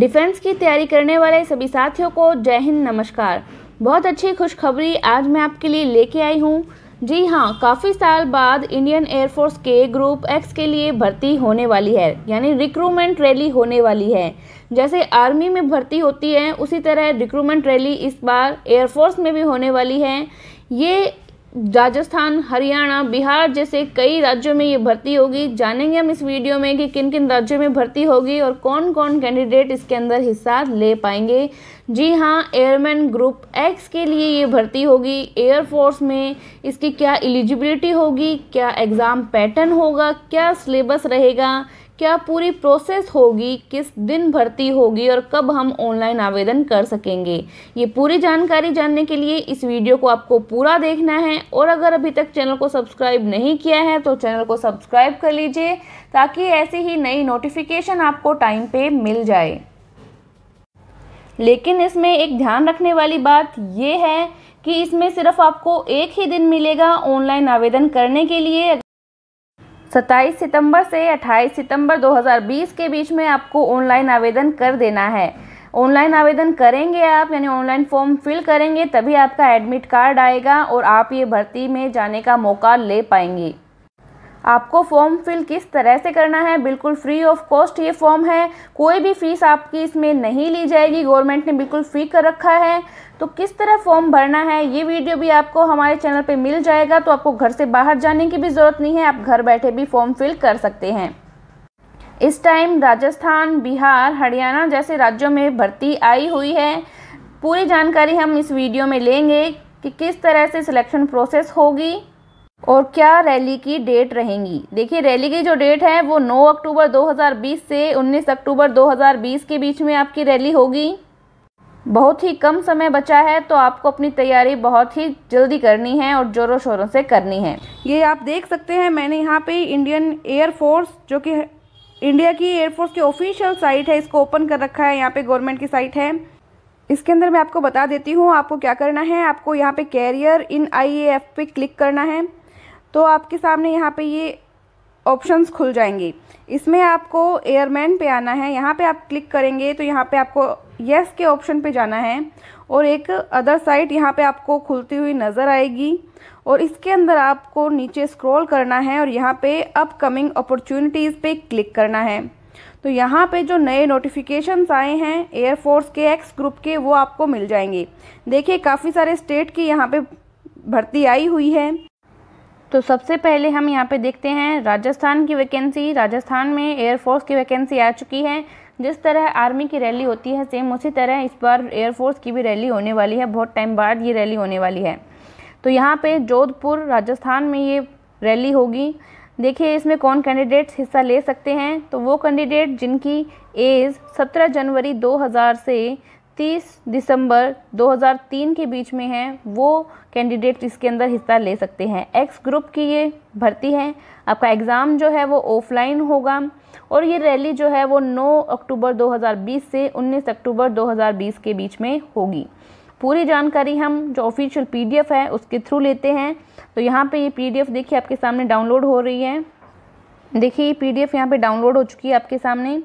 defence की तैयारी करने वाले सभी साथियों को जय हिंद नमस्कार बहुत अच्छी खुशखबरी आज मैं आपके लिए लेके आई हूँ जी हाँ काफ़ी साल बाद इंडियन एयरफोर्स के ग्रुप एक्स के लिए भर्ती होने वाली है यानी रिक्रूटमेंट रैली होने वाली है जैसे आर्मी में भर्ती होती है उसी तरह रिक्रूटमेंट रैली इस बार एयरफोर्स में भी होने वाली है ये राजस्थान हरियाणा बिहार जैसे कई राज्यों में ये भर्ती होगी जानेंगे हम इस वीडियो में कि किन किन राज्यों में भर्ती होगी और कौन कौन कैंडिडेट इसके अंदर हिस्सा ले पाएंगे जी हाँ एयरमैन ग्रुप एक्स के लिए ये भर्ती होगी एयरफोर्स में इसकी क्या एलिजिबिलिटी होगी क्या एग्ज़ाम पैटर्न होगा क्या सिलेबस रहेगा क्या पूरी प्रोसेस होगी किस दिन भर्ती होगी और कब हम ऑनलाइन आवेदन कर सकेंगे ये पूरी जानकारी जानने के लिए इस वीडियो को आपको पूरा देखना है और अगर अभी तक चैनल को सब्सक्राइब नहीं किया है तो चैनल को सब्सक्राइब कर लीजिए ताकि ऐसी ही नई नोटिफिकेशन आपको टाइम पे मिल जाए लेकिन इसमें एक ध्यान रखने वाली बात ये है कि इसमें सिर्फ आपको एक ही दिन मिलेगा ऑनलाइन आवेदन करने के लिए 27 सितंबर से 28 सितंबर 2020 के बीच में आपको ऑनलाइन आवेदन कर देना है ऑनलाइन आवेदन करेंगे आप यानी ऑनलाइन फॉर्म फिल करेंगे तभी आपका एडमिट कार्ड आएगा और आप ये भर्ती में जाने का मौका ले पाएंगे आपको फॉर्म फिल किस तरह से करना है बिल्कुल फ्री ऑफ कॉस्ट ये फॉर्म है कोई भी फीस आपकी इसमें नहीं ली जाएगी गवर्नमेंट ने बिल्कुल फ्री कर रखा है तो किस तरह फॉर्म भरना है ये वीडियो भी आपको हमारे चैनल पे मिल जाएगा तो आपको घर से बाहर जाने की भी ज़रूरत नहीं है आप घर बैठे भी फॉर्म फिल कर सकते हैं इस टाइम राजस्थान बिहार हरियाणा जैसे राज्यों में भर्ती आई हुई है पूरी जानकारी हम इस वीडियो में लेंगे कि किस तरह से सिलेक्शन प्रोसेस होगी और क्या रैली की डेट रहेंगी देखिए रैली की जो डेट है वो 9 अक्टूबर 2020 से 19 अक्टूबर 2020 के बीच में आपकी रैली होगी बहुत ही कम समय बचा है तो आपको अपनी तैयारी बहुत ही जल्दी करनी है और ज़ोरों शोरों से करनी है ये आप देख सकते हैं मैंने यहाँ पे इंडियन एयरफोर्स जो कि इंडिया की एयरफोर्स की ऑफिशियल साइट है इसको ओपन कर रखा है यहाँ पे गवर्नमेंट की साइट है इसके अंदर मैं आपको बता देती हूँ आपको क्या करना है आपको यहाँ पे कैरियर इन आई पे क्लिक करना है तो आपके सामने यहाँ पे ये ऑप्शंस खुल जाएंगे इसमें आपको एयरमैन पे आना है यहाँ पे आप क्लिक करेंगे तो यहाँ पे आपको येस के ऑप्शन पे जाना है और एक अदर साइट यहाँ पे आपको खुलती हुई नज़र आएगी और इसके अंदर आपको नीचे स्क्रॉल करना है और यहाँ पे अपकमिंग अपॉर्चुनिटीज़ पे क्लिक करना है तो यहाँ पे जो नए नोटिफिकेशंस आए हैं एयरफोर्स के एक्स ग्रुप के वो आपको मिल जाएंगे देखिए काफ़ी सारे स्टेट की यहाँ पे भर्ती आई हुई है तो सबसे पहले हम यहाँ पे देखते हैं राजस्थान की वैकेंसी राजस्थान में एयरफोर्स की वैकेंसी आ चुकी है जिस तरह आर्मी की रैली होती है सेम उसी तरह इस बार एयरफोर्स की भी रैली होने वाली है बहुत टाइम बाद ये रैली होने वाली है तो यहाँ पे जोधपुर राजस्थान में ये रैली होगी देखिए इसमें कौन कैंडिडेट्स हिस्सा ले सकते हैं तो वो कैंडिडेट जिनकी एज 17 जनवरी 2000 से 30 दिसंबर 2003 के बीच में हैं वो कैंडिडेट इसके अंदर हिस्सा ले सकते हैं एक्स ग्रुप की ये भर्ती है आपका एग्ज़ाम जो है वो ऑफलाइन होगा और ये रैली जो है वो 9 अक्टूबर 2020 से 19 अक्टूबर 2020 के बीच में होगी पूरी जानकारी हम जो ऑफिशियल पीडीएफ है उसके थ्रू लेते हैं तो यहाँ पे ये पीडीएफ देखिए आपके सामने डाउनलोड हो रही है देखिए ये पीडीएफ यहाँ पे डाउनलोड हो चुकी है आपके सामने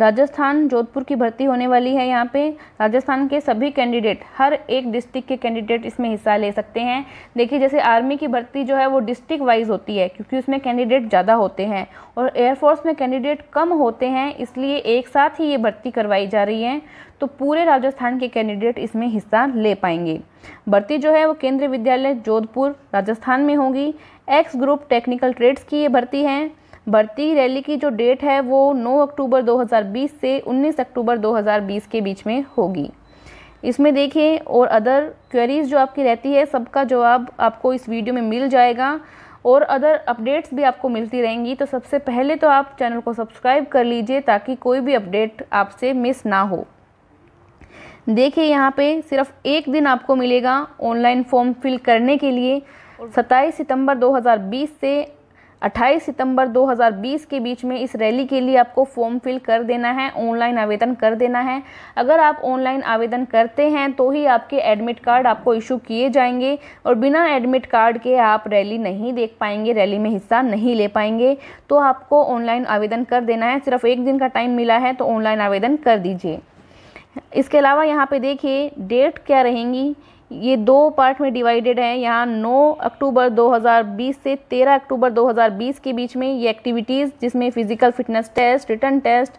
राजस्थान जोधपुर की भर्ती होने वाली है यहाँ पे राजस्थान के सभी कैंडिडेट हर एक डिस्ट्रिक्ट के कैंडिडेट इसमें हिस्सा ले सकते हैं देखिए जैसे आर्मी की भर्ती जो है वो डिस्ट्रिक्ट वाइज होती है क्योंकि उसमें कैंडिडेट ज़्यादा होते हैं और एयरफोर्स में कैंडिडेट कम होते हैं इसलिए एक साथ ही ये भर्ती करवाई जा रही है तो पूरे राजस्थान के कैंडिडेट इसमें हिस्सा ले पाएंगे भर्ती जो है वो केंद्रीय विद्यालय जोधपुर राजस्थान में होगी एक्स ग्रुप टेक्निकल ट्रेड्स की ये भर्ती है भर्ती रैली की जो डेट है वो 9 अक्टूबर 2020 से 19 अक्टूबर 2020 के बीच में होगी इसमें देखिए और अदर क्वेरीज़ जो आपकी रहती है सबका जवाब आपको इस वीडियो में मिल जाएगा और अदर अपडेट्स भी आपको मिलती रहेंगी तो सबसे पहले तो आप चैनल को सब्सक्राइब कर लीजिए ताकि कोई भी अपडेट आपसे मिस ना हो देखिए यहाँ पे सिर्फ एक दिन आपको मिलेगा ऑनलाइन फॉर्म फिल करने के लिए 27 सितंबर 2020 से 28 सितंबर 2020 के बीच में इस रैली के लिए आपको फॉर्म फिल कर देना है ऑनलाइन आवेदन कर देना है अगर आप ऑनलाइन आवेदन करते हैं तो ही आपके एडमिट कार्ड आपको इशू किए जाएंगे और बिना एडमिट कार्ड के आप रैली नहीं देख पाएंगे रैली में हिस्सा नहीं ले पाएंगे तो आपको ऑनलाइन आवेदन कर देना है सिर्फ एक दिन का टाइम मिला है तो ऑनलाइन आवेदन कर दीजिए इसके अलावा यहाँ पे देखिए डेट क्या रहेंगी ये दो पार्ट में डिवाइडेड है यहाँ 9 अक्टूबर 2020 से 13 अक्टूबर 2020 के बीच में ये एक्टिविटीज़ जिसमें physical fitness test return test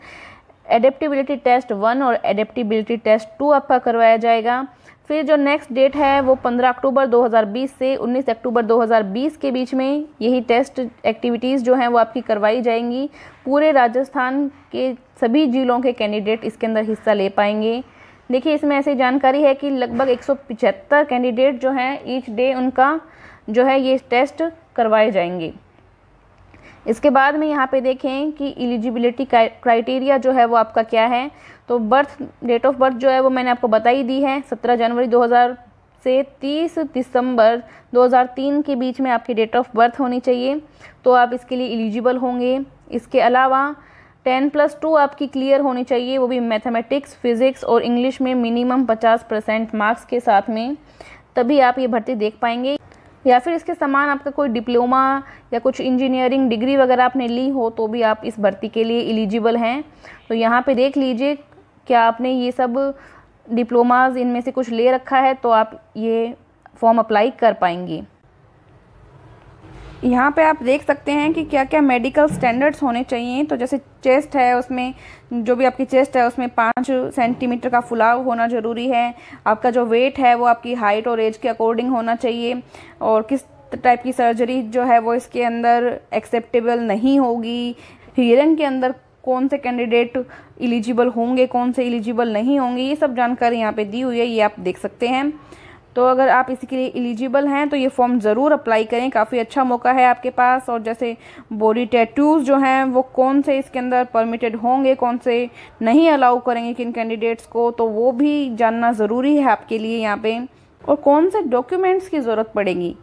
adaptability test one और एडेप्टिबिलिटी टेस्ट टू आपका करवाया जाएगा फिर जो नेक्स्ट डेट है वो 15 अक्टूबर 2020 से 19 अक्टूबर 2020 के बीच में यही टेस्ट एक्टिविटीज़ जो हैं वो आपकी करवाई जाएंगी पूरे राजस्थान के सभी जिलों के कैंडिडेट इसके अंदर हिस्सा ले पाएंगे देखिए इसमें ऐसी जानकारी है कि लगभग एक कैंडिडेट जो हैं ईच डे उनका जो है ये टेस्ट करवाए जाएंगे इसके बाद में यहाँ पे देखें कि एलिजिबिलिटी क्राइटेरिया जो है वो आपका क्या है तो बर्थ डेट ऑफ बर्थ जो है वो मैंने आपको बता ही दी है 17 जनवरी 2000 से 30 दिसंबर 2003 के बीच में आपकी डेट ऑफ बर्थ होनी चाहिए तो आप इसके लिए एलिजिबल होंगे इसके अलावा टेन प्लस टू आपकी क्लियर होनी चाहिए वो भी मैथमेटिक्स फिज़िक्स और इंग्लिश में मिनिमम पचास परसेंट मार्क्स के साथ में तभी आप ये भर्ती देख पाएंगे या फिर इसके समान आपका कोई डिप्लोमा या कुछ इंजीनियरिंग डिग्री वगैरह आपने ली हो तो भी आप इस भर्ती के लिए एलिजिबल हैं तो यहाँ पर देख लीजिए क्या आपने ये सब डिप्लोमाज इनमें से कुछ ले रखा है तो आप ये फॉर्म अप्लाई कर पाएंगी यहाँ पे आप देख सकते हैं कि क्या क्या मेडिकल स्टैंडर्ड्स होने चाहिए तो जैसे चेस्ट है उसमें जो भी आपकी चेस्ट है उसमें पाँच सेंटीमीटर का फुलाव होना ज़रूरी है आपका जो वेट है वो आपकी हाइट और एज के अकॉर्डिंग होना चाहिए और किस टाइप की सर्जरी जो है वो इसके अंदर एक्सेप्टेबल नहीं होगी हियरिंग के अंदर कौन से कैंडिडेट इलिजिबल होंगे कौन से एलिजिबल नहीं होंगे ये सब जानकारी यहाँ पे दी हुई है ये आप देख सकते हैं तो अगर आप इसी के लिए एलिजिबल हैं तो ये फॉर्म ज़रूर अप्लाई करें काफ़ी अच्छा मौका है आपके पास और जैसे बॉडी टैटूज़ जो हैं वो कौन से इसके अंदर परमिटेड होंगे कौन से नहीं अलाउ करेंगे किन कैंडिडेट्स को तो वो भी जानना ज़रूरी है आपके लिए यहाँ पे और कौन से डॉक्यूमेंट्स की ज़रूरत पड़ेगी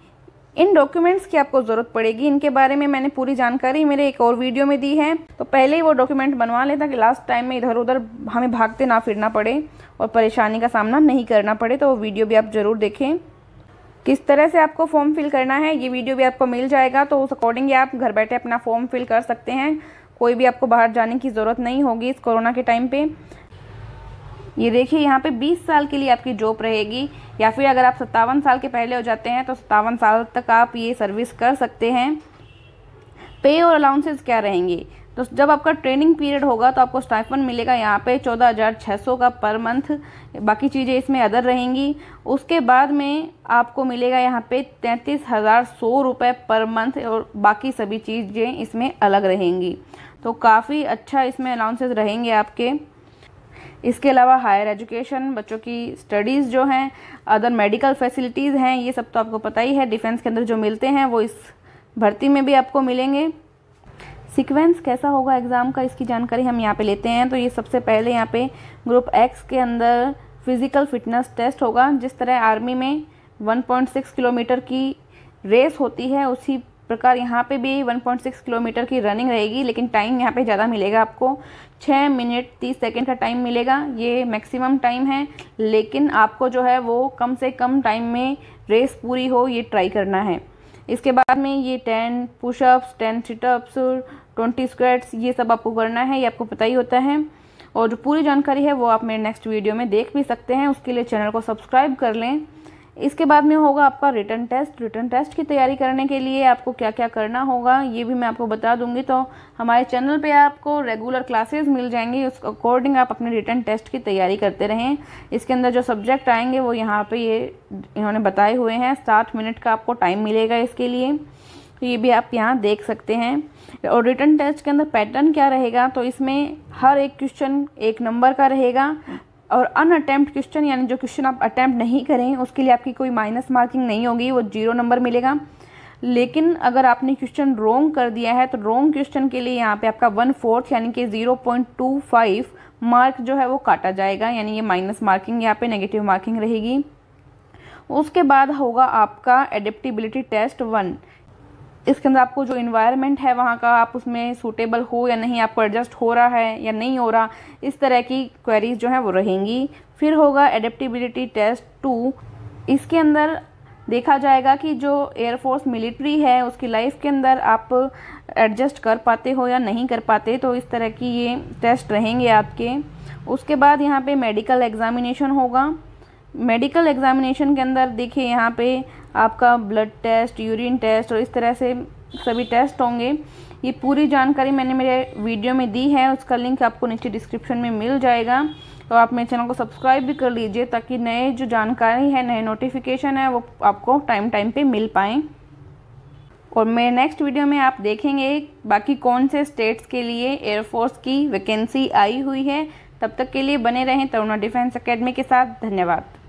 इन डॉक्यूमेंट्स की आपको ज़रूरत पड़ेगी इनके बारे में मैंने पूरी जानकारी मेरे एक और वीडियो में दी है तो पहले ही वो डॉक्यूमेंट बनवा लें ताकि लास्ट टाइम में इधर उधर हमें भागते ना फिरना पड़े और परेशानी का सामना नहीं करना पड़े तो वो वीडियो भी आप ज़रूर देखें किस तरह से आपको फॉर्म फिल करना है ये वीडियो भी आपको मिल जाएगा तो उस अकॉर्डिंग आप घर बैठे अपना फॉर्म फिल कर सकते हैं कोई भी आपको बाहर जाने की ज़रूरत नहीं होगी इस कोरोना के टाइम पे ये देखिए यहाँ पे 20 साल के लिए आपकी जॉब रहेगी या फिर अगर आप सत्तावन साल के पहले हो जाते हैं तो सत्तावन साल तक आप ये सर्विस कर सकते हैं पे और अलाउंसेस क्या रहेंगे तो जब आपका ट्रेनिंग पीरियड होगा तो आपको स्टाइफन मिलेगा यहाँ पे 14,600 का पर मंथ बाकी चीज़ें इसमें अदर रहेंगी उसके बाद में आपको मिलेगा यहाँ पे तैंतीस हज़ार सौ रुपये पर मंथ और बाकी सभी चीज़ें इसमें अलग रहेंगी तो काफ़ी अच्छा इसमें अलाउंसेस रहेंगे आपके इसके अलावा हायर एजुकेशन बच्चों की स्टडीज़ जो हैं अदर मेडिकल फैसिलिटीज़ हैं ये सब तो आपको पता ही है डिफेंस के अंदर जो मिलते हैं वो इस भर्ती में भी आपको मिलेंगे सीक्वेंस कैसा होगा एग्ज़ाम का इसकी जानकारी हम यहाँ पे लेते हैं तो ये सबसे पहले यहाँ पे ग्रुप एक्स के अंदर फिज़िकल फिटनेस टेस्ट होगा जिस तरह आर्मी में 1.6 किलोमीटर की रेस होती है उसी प्रकार यहाँ पे भी 1.6 किलोमीटर की रनिंग रहेगी लेकिन टाइम यहाँ पे ज़्यादा मिलेगा आपको छः मिनट तीस सेकेंड का टाइम मिलेगा ये मैक्सिमम टाइम है लेकिन आपको जो है वो कम से कम टाइम में रेस पूरी हो ये ट्राई करना है इसके बाद में ये ten pushups ten situps twenty squats ये सब आपको करना है ये आपको पता ही होता है और जो पूरी जानकारी है वो आप मेरे नेक्स्ट वीडियो में देख भी सकते हैं उसके लिए चैनल को सब्सक्राइब कर लें इसके बाद में होगा आपका रिटर्न टेस्ट रिटर्न टेस्ट की तैयारी करने के लिए आपको क्या क्या करना होगा ये भी मैं आपको बता दूंगी तो हमारे चैनल पे आपको रेगुलर क्लासेस मिल जाएंगी उस अकॉर्डिंग आप अपने रिटर्न टेस्ट की तैयारी करते रहें इसके अंदर जो सब्जेक्ट आएंगे वो यहाँ पे ये इन्होंने बताए हुए हैं साठ मिनट का आपको टाइम मिलेगा इसके लिए तो ये भी आप यहाँ देख सकते हैं और रिटर्न टेस्ट के अंदर पैटर्न क्या रहेगा तो इसमें हर एक क्वेश्चन एक नंबर का रहेगा और अन अटैम्प्ट क्वेश्चन यानी जो क्वेश्चन आप अटैम्प्ट नहीं करें उसके लिए आपकी कोई माइनस मार्किंग नहीं होगी वो जीरो नंबर मिलेगा लेकिन अगर आपने क्वेश्चन रोंग कर दिया है तो रोंग क्वेश्चन के लिए यहाँ पे आपका वन फोर्थ यानी कि zero point two five mark जो है वो काटा जाएगा यानी ये माइनस मार्किंग यहाँ पे नेगेटिव मार्किंग रहेगी उसके बाद होगा आपका एडेप्टिबिलिटी टेस्ट वन इसके अंदर आपको जो इन्वायरमेंट है वहाँ का आप उसमें सूटेबल हो या नहीं आपको एडजस्ट हो रहा है या नहीं हो रहा इस तरह की क्वेरीज जो हैं वो रहेंगी फिर होगा एडेप्टिबिलिटी टेस्ट टू इसके अंदर देखा जाएगा कि जो एयरफोर्स मिलिट्री है उसकी लाइफ के अंदर आप एडजस्ट कर पाते हो या नहीं कर पाते तो इस तरह की ये टेस्ट रहेंगे आपके उसके बाद यहाँ पे मेडिकल एग्ज़ामिनेशन होगा मेडिकल एग्जामिनेशन के अंदर देखिए यहाँ पे आपका ब्लड टेस्ट यूरिन टेस्ट और इस तरह से सभी टेस्ट होंगे ये पूरी जानकारी मैंने मेरे वीडियो में दी है उसका लिंक आपको नीचे डिस्क्रिप्शन में मिल जाएगा तो आप मेरे चैनल को सब्सक्राइब भी कर लीजिए ताकि नए जो जानकारी है नए नोटिफिकेशन है वो आपको टाइम टाइम पे मिल पाएँ और मेरे नेक्स्ट वीडियो में आप देखेंगे बाकी कौन से स्टेट्स के लिए एयरफोर्स की वैकेंसी आई हुई है तब तक के लिए बने रहें तरुणा डिफेंस अकेडमी के साथ धन्यवाद